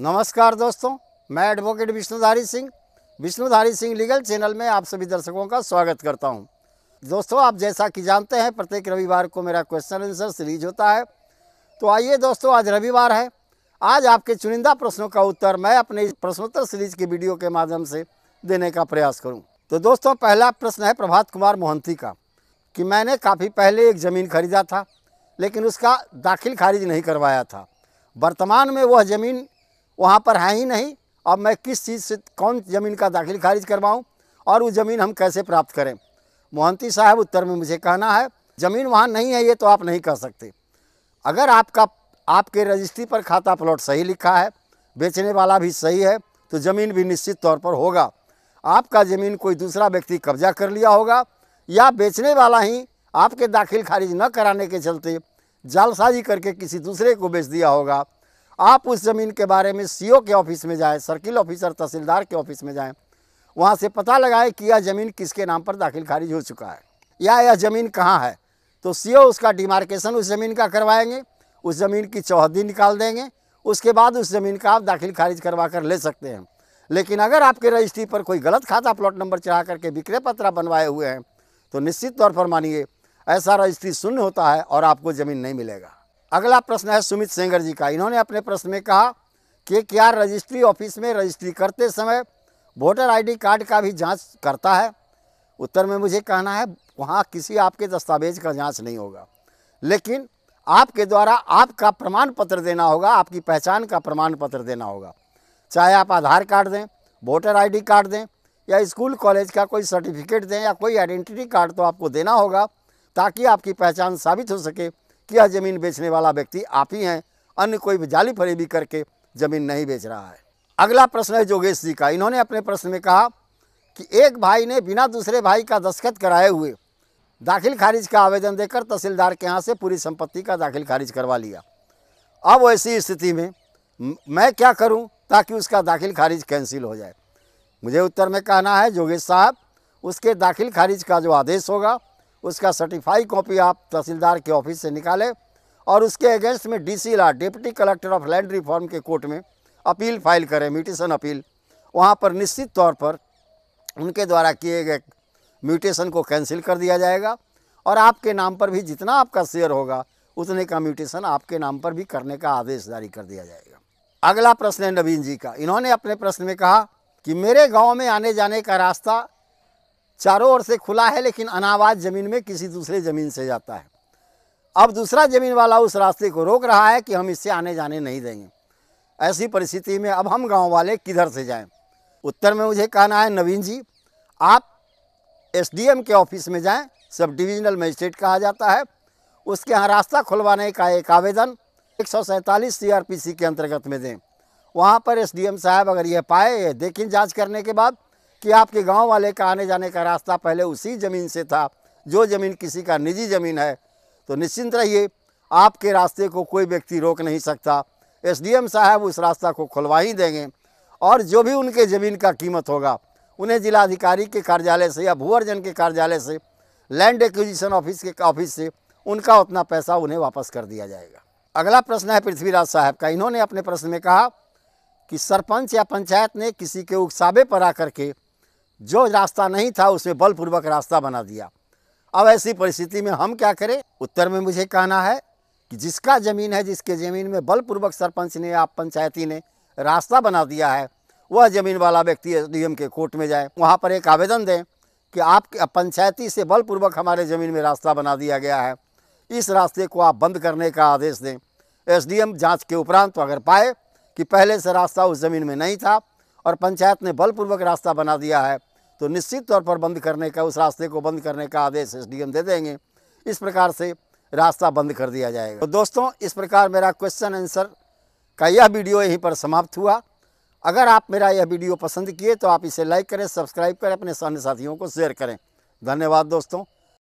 नमस्कार दोस्तों मैं advocate Vishnudhari Singh Vishnudhari Singh legal channel में आप सभी दर्शकों का स्वागत करता हूं। दोस्तों आप जैसा कि जानते हैं प्रत्येक रविवार को मेरा क्वेश्चन आंसर सीरीज होता है तो आइए दोस्तों आज रविवार है आज आपके चुनिंदा प्रश्नों का उत्तर मैं अपने प्रश्नोत्तर सीरीज की वीडियो के माध्यम से देने का प्रयास करूँ तो दोस्तों पहला प्रश्न है प्रभात कुमार मोहंती का कि मैंने काफ़ी पहले एक ज़मीन खरीदा था लेकिन उसका दाखिल खारिज नहीं करवाया था वर्तमान में वह ज़मीन वहाँ पर है ही नहीं अब मैं किस चीज़ से कौन ज़मीन का दाखिल खारिज करवाऊँ और वो ज़मीन हम कैसे प्राप्त करें मोहंती साहब उत्तर में मुझे कहना है ज़मीन वहाँ नहीं है ये तो आप नहीं कह सकते अगर आपका आपके रजिस्ट्री पर खाता प्लॉट सही लिखा है बेचने वाला भी सही है तो ज़मीन भी निश्चित तौर पर होगा आपका ज़मीन कोई दूसरा व्यक्ति कब्जा कर लिया होगा या बेचने वाला ही आपके दाखिल खारिज न कराने के चलते जालसाजी करके किसी दूसरे को बेच दिया होगा आप उस ज़मीन के बारे में सीओ के ऑफिस में जाएं सर्किल ऑफिसर तहसीलदार के ऑफिस में जाएं वहाँ से पता लगाएं कि यह ज़मीन किसके नाम पर दाखिल खारिज हो चुका है या यह ज़मीन कहाँ है तो सीओ उसका डिमार्केशन उस ज़मीन का करवाएंगे उस ज़मीन की चौहदी निकाल देंगे उसके बाद उस ज़मीन का आप दाखिल खारिज करवा कर ले सकते हैं लेकिन अगर आपके रजिस्ट्री पर कोई गलत खाता प्लॉट नंबर चढ़ा करके विक्रय पत्र बनवाए हुए हैं तो निश्चित तौर पर मानिए ऐसा रजिस्ट्री शून्य होता है और आपको ज़मीन नहीं मिलेगा अगला प्रश्न है सुमित सेंगर जी का इन्होंने अपने प्रश्न में कहा कि क्या रजिस्ट्री ऑफिस में रजिस्ट्री करते समय वोटर आईडी कार्ड का भी जांच करता है उत्तर में मुझे कहना है वहाँ किसी आपके दस्तावेज का जांच नहीं होगा लेकिन आपके द्वारा आपका प्रमाण पत्र देना होगा आपकी पहचान का प्रमाण पत्र देना होगा चाहे आप आधार कार्ड दें वोटर आई कार्ड दें या स्कूल कॉलेज का कोई सर्टिफिकेट दें या कोई आइडेंटिटी कार्ड तो आपको देना होगा ताकि आपकी पहचान साबित हो सके यह ज़मीन बेचने वाला व्यक्ति आप ही हैं अन्य कोई जाली फरेबी करके ज़मीन नहीं बेच रहा है अगला प्रश्न है जोगेश जी का इन्होंने अपने प्रश्न में कहा कि एक भाई ने बिना दूसरे भाई का दस्खत कराए हुए दाखिल खारिज का आवेदन देकर तहसीलदार के यहाँ से पूरी संपत्ति का दाखिल खारिज करवा लिया अब ऐसी स्थिति में मैं क्या करूँ ताकि उसका दाखिल खारिज कैंसिल हो जाए मुझे उत्तर में कहना है जोगेश साहब उसके दाखिल खारिज का जो आदेश होगा उसका सर्टिफाई कॉपी आप तहसीलदार के ऑफिस से निकालें और उसके अगेंस्ट में D C deputy collector of land reform के कोर्ट में अपील फाइल करें म्यूटेशन अपील वहाँ पर निश्चित तौर पर उनके द्वारा किए गए म्यूटेशन को कैंसिल कर दिया जाएगा और आपके नाम पर भी जितना आपका शेयर होगा उतने का म्यूटेशन आपके नाम पर भी करने का आदेश जारी कर दिया जाएगा अगला प्रश्न है नवीन जी का इन्होंने अपने प्रश्न में कहा कि मेरे गांव में आने जाने का रास्ता चारों ओर से खुला है लेकिन अनावाज़ ज़मीन में किसी दूसरे ज़मीन से जाता है अब दूसरा ज़मीन वाला उस रास्ते को रोक रहा है कि हम इससे आने जाने नहीं देंगे ऐसी परिस्थिति में अब हम गांव वाले किधर से जाएं? उत्तर में मुझे कहना है नवीन जी आप एसडीएम के ऑफिस में जाएं, सब डिविजनल मजिस्ट्रेट कहा जाता है उसके यहाँ रास्ता खुलवाने का एक आवेदन एक सौ सैंतालीस के अंतर्गत में दें वहाँ पर एसडीएम साहब अगर यह पाए देखें जाँच करने के बाद कि आपके गांव वाले का आने जाने का रास्ता पहले उसी ज़मीन से था जो ज़मीन किसी का निजी ज़मीन है तो निश्चिंत रहिए आपके रास्ते को कोई व्यक्ति रोक नहीं सकता एसडीएम साहब उस रास्ता को खुलवा ही देंगे और जो भी उनके ज़मीन का कीमत होगा उन्हें जिलाधिकारी के कार्यालय से या भूअर्जन के कार्यालय से लैंड एक्विजिशन ऑफिस के ऑफिस से उनका उतना पैसा उन्हें वापस कर दिया जाएगा अगला प्रश्न है पृथ्वीराज साहब का इन्होंने अपने प्रश्न में कहा कि सरपंच या पंचायत ने किसी के उकसावे पर आकर के जो रास्ता नहीं था उसमें बलपूर्वक रास्ता बना दिया अब ऐसी परिस्थिति में हम क्या करें उत्तर में मुझे कहना है कि जिसका ज़मीन है जिसके ज़मीन में बलपूर्वक सरपंच ने आप पंचायती ने रास्ता बना दिया है वह ज़मीन वाला व्यक्ति डीएम के कोर्ट में जाए वहाँ पर एक आवेदन दें कि आप पंचायती से बलपूर्वक हमारे ज़मीन में रास्ता बना दिया गया है इस रास्ते को आप बंद करने का आदेश दें एसडीएम जांच के उपरांत तो अगर पाए कि पहले से रास्ता उस ज़मीन में नहीं था और पंचायत ने बलपूर्वक रास्ता बना दिया है तो निश्चित तौर पर बंद करने का उस रास्ते को बंद करने का आदेश एस दे देंगे इस प्रकार से रास्ता बंद कर दिया जाएगा तो दोस्तों इस प्रकार मेरा क्वेश्चन आंसर का यह वीडियो यहीं पर समाप्त हुआ अगर आप मेरा यह वीडियो पसंद किए तो आप इसे लाइक करें सब्सक्राइब करें अपने सामने साथियों को शेयर करें धन्यवाद दोस्तों